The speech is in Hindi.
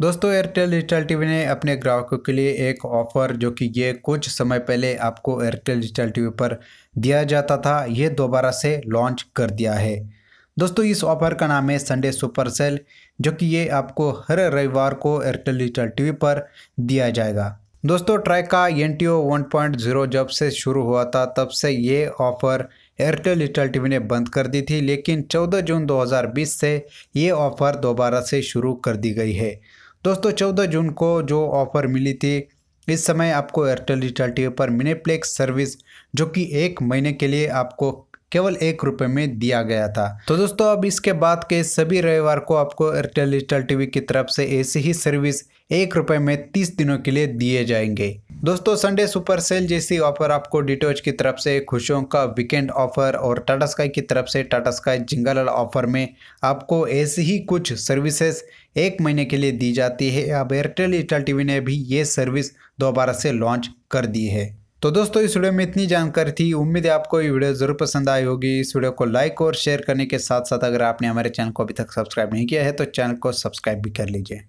दोस्तों एयरटेल डिजिटल टीवी ने अपने ग्राहकों के लिए एक ऑफ़र जो कि ये कुछ समय पहले आपको एयरटेल डिजिटल टीवी पर दिया जाता था ये दोबारा से लॉन्च कर दिया है दोस्तों इस ऑफ़र का नाम है संडे सुपर सेल जो कि ये आपको हर रविवार को एयरटेल डिजिटल टीवी पर दिया जाएगा दोस्तों ट्राई का N T O one point zero जब से शुरू हुआ था तब से ये ऑफ़र एयरटेल डिजिटल टीवी ने बंद कर दी थी लेकिन 14 जून 2020 से ये ऑफ़र दोबारा से शुरू कर दी गई है दोस्तों चौदह जून को जो ऑफ़र मिली थी इस समय आपको एयरटेल डिजिटल टी पर मिनीप्लेक्स सर्विस जो कि एक महीने के लिए आपको केवल एक रुपये में दिया गया था तो दोस्तों अब इसके बाद के सभी रविवार को आपको एयरटेल डिजिटल टीवी की तरफ से ऐसी ही सर्विस एक रुपये में तीस दिनों के लिए दिए जाएंगे दोस्तों संडे सुपर सेल जैसी ऑफर आपको डिटोच की तरफ से खुशियों का वीकेंड ऑफर और टाटा स्काई की तरफ से टाटा स्काई जिंगल ऑफर में आपको ऐसी ही कुछ सर्विसेज एक महीने के लिए दी जाती है अब एयरटेल डिजिटल टीवी ने भी ये सर्विस दोबारा से लॉन्च कर दी है तो दोस्तों इस वीडियो में इतनी जानकारी थी उम्मीद है आपको ये वीडियो ज़रूर पसंद आई होगी इस वीडियो को लाइक और शेयर करने के साथ साथ अगर आपने हमारे चैनल को अभी तक सब्सक्राइब नहीं किया है तो चैनल को सब्सक्राइब भी कर लीजिए